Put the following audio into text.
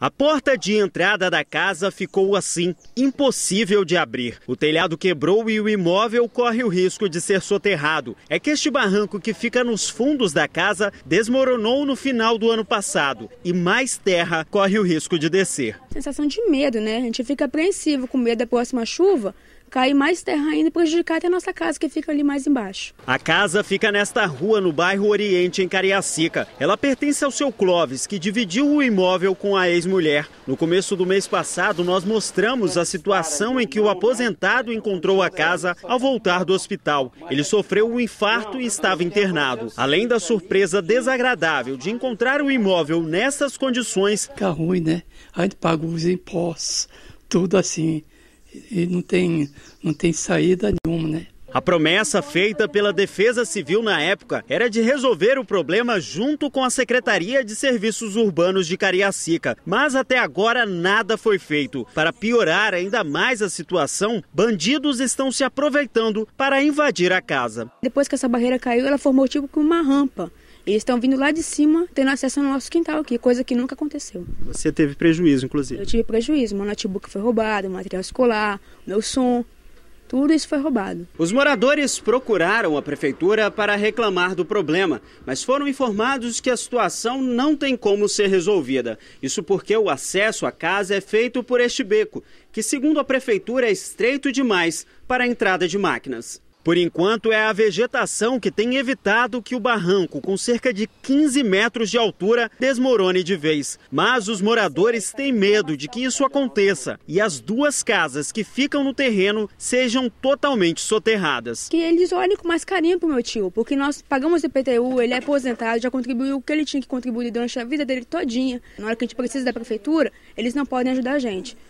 A porta de entrada da casa ficou assim, impossível de abrir. O telhado quebrou e o imóvel corre o risco de ser soterrado. É que este barranco que fica nos fundos da casa desmoronou no final do ano passado e mais terra corre o risco de descer. Sensação de medo, né? A gente fica apreensivo com medo da próxima chuva cair mais terra ainda e prejudicar até a nossa casa, que fica ali mais embaixo. A casa fica nesta rua, no bairro Oriente, em Cariacica. Ela pertence ao seu Clóvis, que dividiu o imóvel com a ex-mulher. No começo do mês passado, nós mostramos a situação em que o aposentado encontrou a casa ao voltar do hospital. Ele sofreu um infarto e estava internado. Além da surpresa desagradável de encontrar o imóvel nessas condições. Fica ruim, né? A gente paga os impostos, tudo assim e não tem, não tem saída nenhuma, né? A promessa feita pela Defesa Civil na época era de resolver o problema junto com a Secretaria de Serviços Urbanos de Cariacica. Mas até agora nada foi feito. Para piorar ainda mais a situação, bandidos estão se aproveitando para invadir a casa. Depois que essa barreira caiu, ela formou tipo uma rampa eles estão vindo lá de cima, tendo acesso ao nosso quintal aqui, coisa que nunca aconteceu. Você teve prejuízo, inclusive? Eu tive prejuízo. Meu notebook foi roubado, o material escolar, meu som, tudo isso foi roubado. Os moradores procuraram a prefeitura para reclamar do problema, mas foram informados que a situação não tem como ser resolvida. Isso porque o acesso à casa é feito por este beco, que, segundo a prefeitura, é estreito demais para a entrada de máquinas. Por enquanto, é a vegetação que tem evitado que o barranco, com cerca de 15 metros de altura, desmorone de vez. Mas os moradores têm medo de que isso aconteça e as duas casas que ficam no terreno sejam totalmente soterradas. Que eles olhem com mais carinho para o meu tio, porque nós pagamos o IPTU, ele é aposentado, já contribuiu o que ele tinha que contribuir durante a vida dele todinha. Na hora que a gente precisa da prefeitura, eles não podem ajudar a gente.